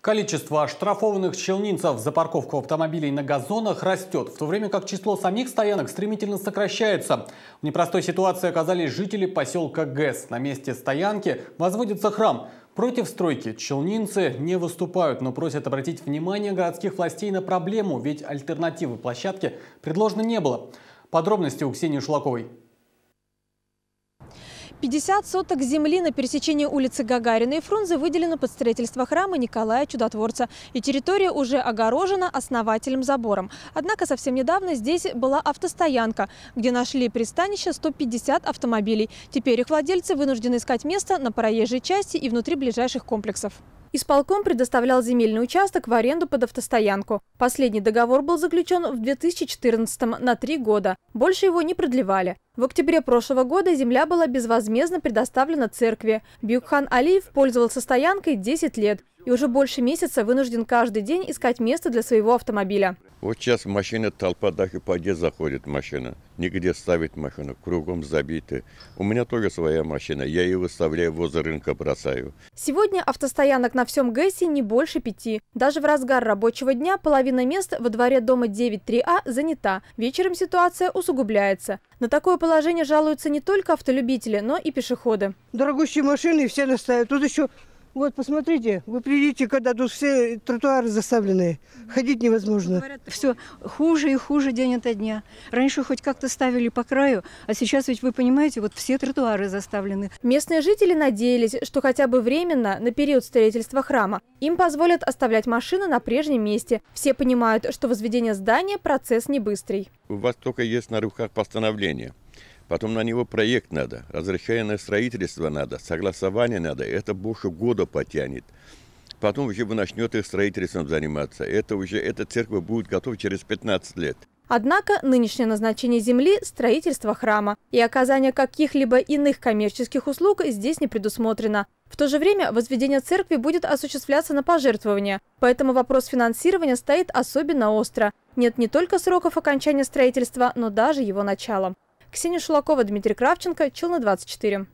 Количество оштрафованных челнинцев за парковку автомобилей на газонах растет, в то время как число самих стоянок стремительно сокращается. В непростой ситуации оказались жители поселка ГЭС. На месте стоянки возводится храм. Против стройки челнинцы не выступают, но просят обратить внимание городских властей на проблему, ведь альтернативы площадке предложено не было. Подробности у Ксении Шлаковой. 50 соток земли на пересечении улицы Гагарина и Фрунзе выделено под строительство храма Николая Чудотворца. И территория уже огорожена основателем-забором. Однако совсем недавно здесь была автостоянка, где нашли пристанище 150 автомобилей. Теперь их владельцы вынуждены искать место на проезжей части и внутри ближайших комплексов. Исполком предоставлял земельный участок в аренду под автостоянку. Последний договор был заключен в 2014 на три года. Больше его не продлевали. В октябре прошлого года земля была безвозмездно предоставлена церкви. Бюкхан Алиев пользовался стоянкой 10 лет и уже больше месяца вынужден каждый день искать место для своего автомобиля. Вот сейчас машина толпа, даже по где заходит машина. Нигде ставить машину, кругом забиты. У меня тоже своя машина, я ее выставляю, возле рынка бросаю. Сегодня автостоянок на всем ГЭСе не больше пяти. Даже в разгар рабочего дня половина мест во дворе дома 9-3А занята. Вечером ситуация усугубляется. На такое положение положение жалуются не только автолюбители, но и пешеходы. Дорогущие машины все наставят. Тут еще вот, посмотрите, вы придите, когда тут все тротуары заставлены, ходить невозможно. Все хуже и хуже день ото дня. Раньше хоть как-то ставили по краю, а сейчас ведь, вы понимаете, вот все тротуары заставлены. Местные жители надеялись, что хотя бы временно, на период строительства храма, им позволят оставлять машины на прежнем месте. Все понимают, что возведение здания – процесс не быстрый. У вас только есть на руках постановление – Потом на него проект надо, разрешение строительство надо, согласование надо. Это больше года потянет. Потом уже вы начнете строительством заниматься. Это уже эта церковь будет готова через 15 лет. Однако нынешнее назначение земли – строительство храма, и оказание каких-либо иных коммерческих услуг здесь не предусмотрено. В то же время возведение церкви будет осуществляться на пожертвования, поэтому вопрос финансирования стоит особенно остро. Нет не только сроков окончания строительства, но даже его начала. Ксения Шулакова, Дмитрий Кравченко, Челны 24.